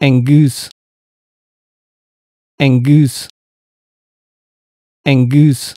and goose and goose and goose